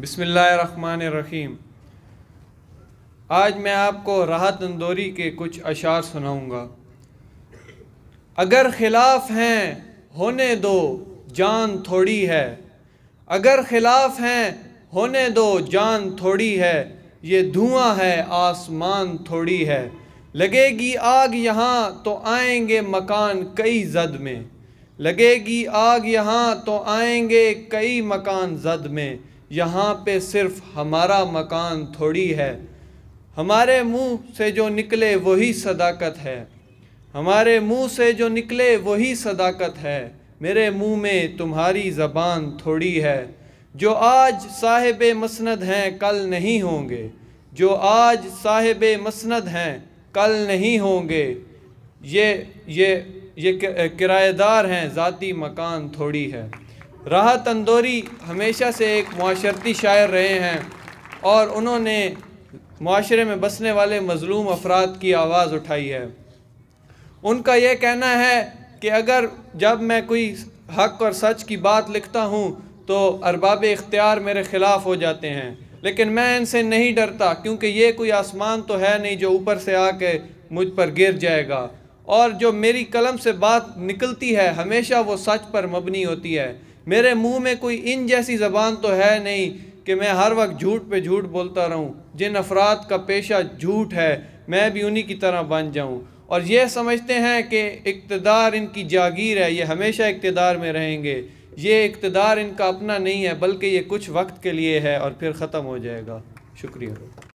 बिसमीम आज मैं आपको राहत अंदोरी के कुछ अशार सुनाऊंगा अगर खिलाफ हैं होने दो जान थोड़ी है अगर खिलाफ हैं होने दो जान थोड़ी है ये धुआं है आसमान थोड़ी है लगेगी आग यहाँ तो आएंगे मकान कई जद में लगेगी आग यहाँ तो आएंगे कई मकान जद में यहाँ पे सिर्फ हमारा मकान थोड़ी है हमारे मुंह से जो निकले वही सदाकत है हमारे मुंह से जो निकले वही सदाकत है मेरे मुंह में तुम्हारी ज़बान थोड़ी है जो आज साहिब मसंद हैं कल नहीं होंगे जो आज साहिब मसंद हैं कल नहीं होंगे ये ये ये किराएदार हैं ज़ाती मकान थोड़ी है राहत तंदोरी हमेशा से एक माशरती शायर रहे हैं और उन्होंने माशरे में बसने वाले मज़लूम अफराद की आवाज़ उठाई है उनका यह कहना है कि अगर जब मैं कोई हक और सच की बात लिखता हूँ तो अरबाब इख्तियार मेरे ख़िलाफ़ हो जाते हैं लेकिन मैं इनसे नहीं डरता क्योंकि ये कोई आसमान तो है नहीं जो ऊपर से आके मुझ पर गिर जाएगा और जो मेरी कलम से बात निकलती है हमेशा वो सच पर मबनी होती है मेरे मुंह में कोई इन जैसी ज़बान तो है नहीं कि मैं हर वक्त झूठ पे झूठ बोलता रहूं जिन अफराद का पेशा झूठ है मैं भी उन्हीं की तरह बन जाऊं और ये समझते हैं कि इकतदार इनकी जागीर है ये हमेशा इकतदार में रहेंगे ये इकतदार इनका अपना नहीं है बल्कि ये कुछ वक्त के लिए है और फिर ख़त्म हो जाएगा शुक्रिया